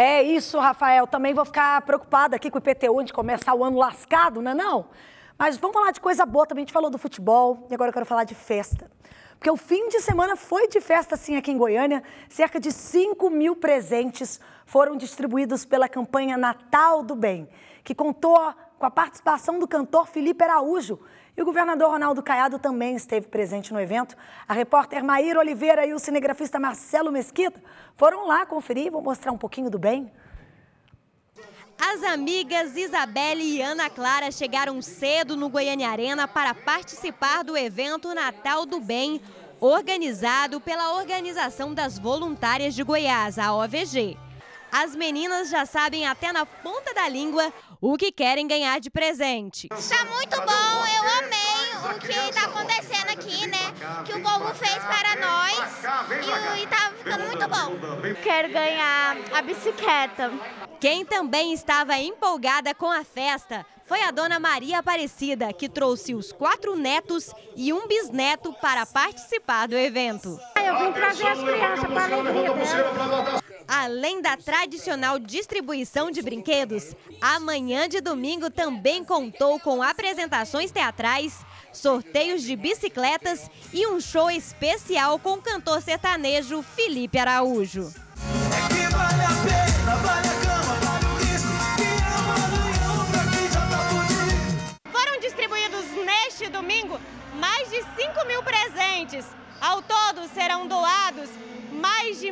É isso, Rafael. Também vou ficar preocupada aqui com o IPTU de começar o ano lascado, não é não? Mas vamos falar de coisa boa também. A gente falou do futebol e agora eu quero falar de festa. Porque o fim de semana foi de festa, sim, aqui em Goiânia. Cerca de 5 mil presentes foram distribuídos pela campanha Natal do Bem, que contou com a participação do cantor Felipe Araújo, e o governador Ronaldo Caiado também esteve presente no evento. A repórter Maíra Oliveira e o cinegrafista Marcelo Mesquita foram lá conferir e vão mostrar um pouquinho do bem. As amigas Isabelle e Ana Clara chegaram cedo no Goiânia Arena para participar do evento Natal do Bem, organizado pela Organização das Voluntárias de Goiás, a OVG. As meninas já sabem até na ponta da língua o que querem ganhar de presente. Está é muito bom, eu amei o que está acontecendo aqui, né? Que o povo fez para nós e está ficando muito bom. Quero ganhar a bicicleta. Quem também estava empolgada com a festa foi a dona Maria Aparecida, que trouxe os quatro netos e um bisneto para participar do evento. Eu vim trazer as crianças para a alegria Além da tradicional distribuição de brinquedos, amanhã de domingo também contou com apresentações teatrais, sorteios de bicicletas e um show especial com o cantor sertanejo Felipe Araújo. Tá Foram distribuídos neste domingo mais de 5 mil presentes. Ao todo serão doados mais de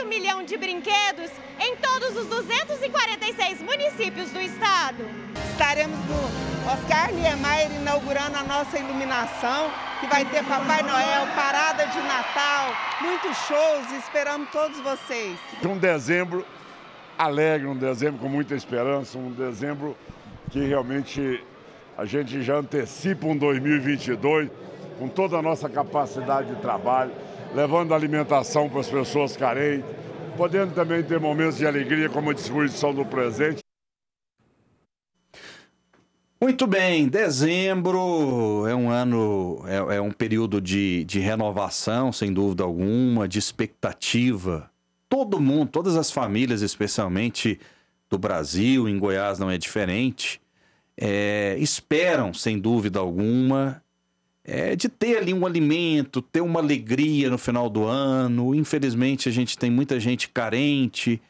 meio milhão de brinquedos em todos os 246 municípios do estado. Estaremos no Oscar Niemeyer inaugurando a nossa iluminação, que vai ter Papai Noel, parada de Natal, muitos shows, esperamos todos vocês. Um dezembro alegre, um dezembro com muita esperança, um dezembro que realmente a gente já antecipa um 2022 com toda a nossa capacidade de trabalho levando alimentação para as pessoas carentes, podendo também ter momentos de alegria como a distribuição do presente. Muito bem, dezembro é um ano, é, é um período de, de renovação, sem dúvida alguma, de expectativa. Todo mundo, todas as famílias, especialmente do Brasil, em Goiás não é diferente, é, esperam, sem dúvida alguma, é, de ter ali um alimento, ter uma alegria no final do ano. Infelizmente, a gente tem muita gente carente,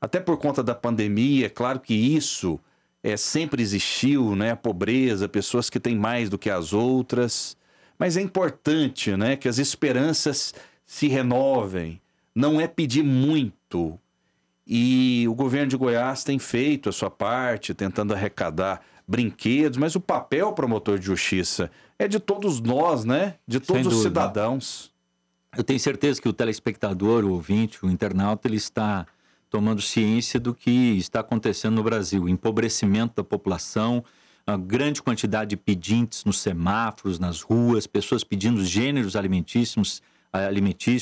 até por conta da pandemia. É claro que isso é, sempre existiu, né? A pobreza, pessoas que têm mais do que as outras. Mas é importante, né, que as esperanças se renovem. Não é pedir muito. E o governo de Goiás tem feito a sua parte, tentando arrecadar brinquedos, mas o papel promotor de justiça é de todos nós, né? De todos Sem os dúvida. cidadãos. Eu tenho certeza que o telespectador, o ouvinte, o internauta, ele está tomando ciência do que está acontecendo no Brasil, empobrecimento da população, a grande quantidade de pedintes nos semáforos, nas ruas, pessoas pedindo gêneros alimentícios,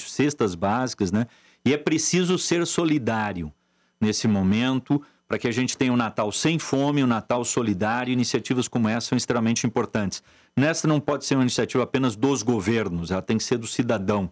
cestas básicas, né? E é preciso ser solidário nesse momento para que a gente tenha um Natal sem fome, um Natal solidário. Iniciativas como essa são extremamente importantes. Nessa não pode ser uma iniciativa apenas dos governos, ela tem que ser do cidadão.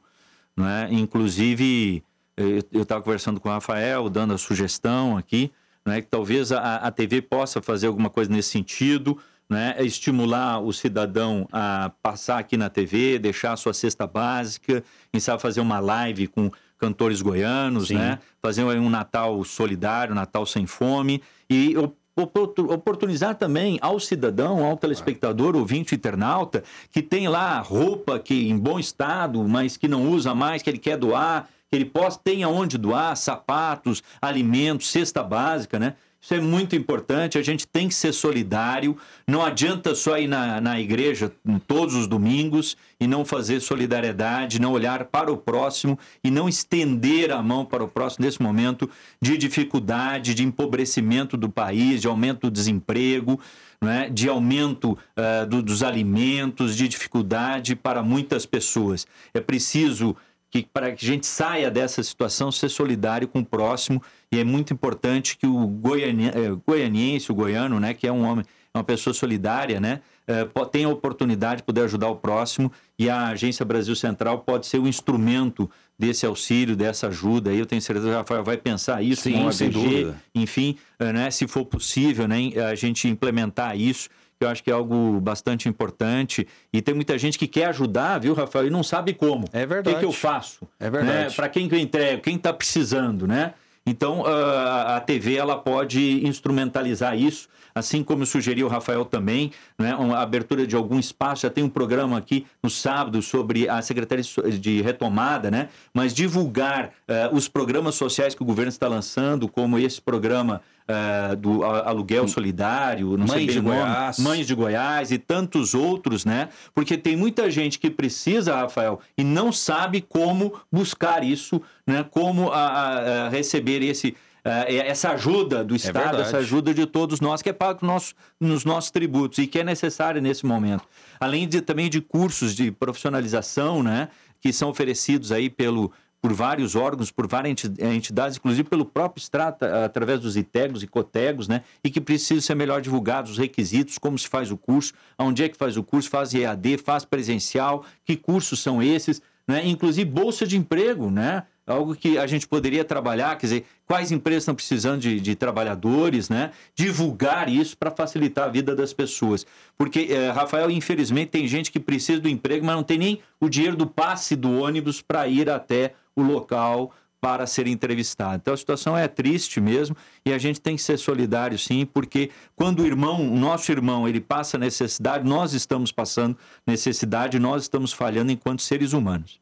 Não é? Inclusive, eu estava conversando com o Rafael, dando a sugestão aqui, é? que talvez a, a TV possa fazer alguma coisa nesse sentido né? estimular o cidadão a passar aqui na TV, deixar a sua cesta básica, quem sabe fazer uma live com cantores goianos, né? fazer um Natal solidário, Natal sem fome e oportunizar também ao cidadão, ao telespectador, ouvinte, internauta, que tem lá roupa que em bom estado, mas que não usa mais, que ele quer doar, que ele possa, tenha onde doar, sapatos, alimentos, cesta básica, né? Isso é muito importante, a gente tem que ser solidário. Não adianta só ir na, na igreja todos os domingos e não fazer solidariedade, não olhar para o próximo e não estender a mão para o próximo nesse momento de dificuldade, de empobrecimento do país, de aumento do desemprego, né, de aumento uh, do, dos alimentos, de dificuldade para muitas pessoas. É preciso que para que a gente saia dessa situação, ser solidário com o próximo. E é muito importante que o goiani, eh, goianiense, o goiano, né, que é um homem, é uma pessoa solidária, né, eh, tenha a oportunidade de poder ajudar o próximo. E a Agência Brasil Central pode ser o um instrumento desse auxílio, dessa ajuda. eu tenho certeza que o Rafael vai pensar isso, Sim, com ABG, enfim, eh, né, se for possível, né, a gente implementar isso que eu acho que é algo bastante importante. E tem muita gente que quer ajudar, viu, Rafael, e não sabe como. É verdade. O que, que eu faço? É verdade. Né? Para quem que eu entrego? Quem está precisando, né? Então, ah, a TV ela pode instrumentalizar isso, assim como sugeriu o Rafael também, né? a abertura de algum espaço. Já tem um programa aqui no sábado sobre a Secretaria de Retomada, né? mas divulgar uh, os programas sociais que o governo está lançando, como esse programa uh, do aluguel hum. solidário, não Mães de Goiás. Nome, Mães de Goiás e tantos outros, né? Porque tem muita gente que precisa, Rafael, e não sabe como buscar isso, né? Como a, a, a receber esse ah, essa ajuda do é Estado, é essa ajuda de todos nós, que é pago nosso, nos nossos tributos e que é necessária nesse momento. Além de, também de cursos de profissionalização, né, que são oferecidos aí pelo, por vários órgãos, por várias entidades, inclusive pelo próprio extrato, através dos ITEGOS e COTEGOS, né? E que precisa ser melhor divulgados os requisitos, como se faz o curso, onde é que faz o curso, faz EAD, faz presencial, que cursos são esses, né? Inclusive bolsa de emprego, né? algo que a gente poderia trabalhar, quer dizer, quais empresas estão precisando de, de trabalhadores, né? Divulgar isso para facilitar a vida das pessoas. Porque, é, Rafael, infelizmente, tem gente que precisa do emprego, mas não tem nem o dinheiro do passe do ônibus para ir até o local para ser entrevistado. Então a situação é triste mesmo e a gente tem que ser solidário sim, porque quando o irmão, o nosso irmão, ele passa necessidade, nós estamos passando necessidade, nós estamos falhando enquanto seres humanos.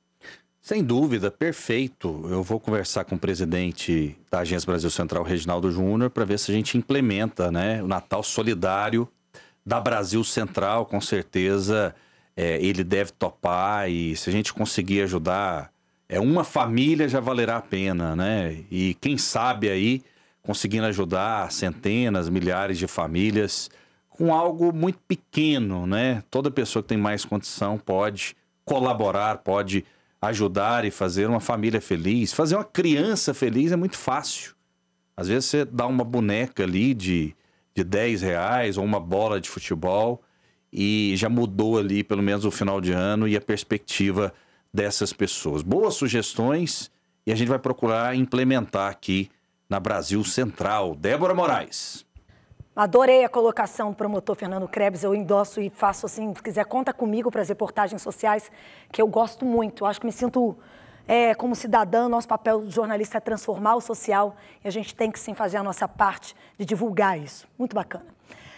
Sem dúvida, perfeito. Eu vou conversar com o presidente da Agência Brasil Central, Reginaldo Júnior, para ver se a gente implementa né, o Natal Solidário da Brasil Central. Com certeza é, ele deve topar e se a gente conseguir ajudar é uma família já valerá a pena, né? E quem sabe aí conseguindo ajudar centenas, milhares de famílias com algo muito pequeno, né? Toda pessoa que tem mais condição pode colaborar, pode ajudar e fazer uma família feliz. Fazer uma criança feliz é muito fácil. Às vezes você dá uma boneca ali de, de 10 reais ou uma bola de futebol e já mudou ali pelo menos o final de ano e a perspectiva dessas pessoas. Boas sugestões e a gente vai procurar implementar aqui na Brasil Central. Débora Moraes. Adorei a colocação do promotor Fernando Krebs, eu endosso e faço assim, se quiser, conta comigo para as reportagens sociais, que eu gosto muito. Eu acho que me sinto é, como cidadã, nosso papel de jornalista é transformar o social e a gente tem que sim fazer a nossa parte de divulgar isso. Muito bacana.